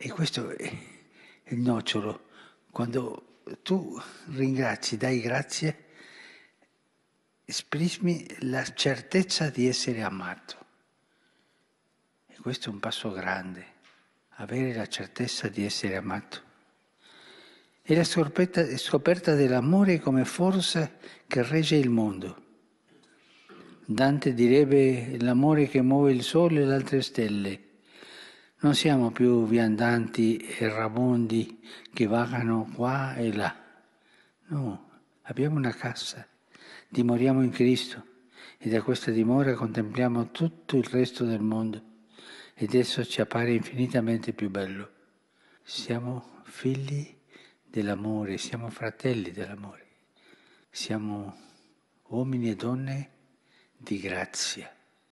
E questo è il nocciolo. Quando tu ringrazi, dai grazie, esprimi la certezza di essere amato. E questo è un passo grande, avere la certezza di essere amato. E la scoperta, scoperta dell'amore come forza che regge il mondo. Dante direbbe l'amore che muove il sole e le altre stelle non siamo più viandanti e rabondi che vagano qua e là. No, abbiamo una cassa, dimoriamo in Cristo e da questa dimora contempliamo tutto il resto del mondo ed esso ci appare infinitamente più bello. Siamo figli dell'amore, siamo fratelli dell'amore, siamo uomini e donne di grazia.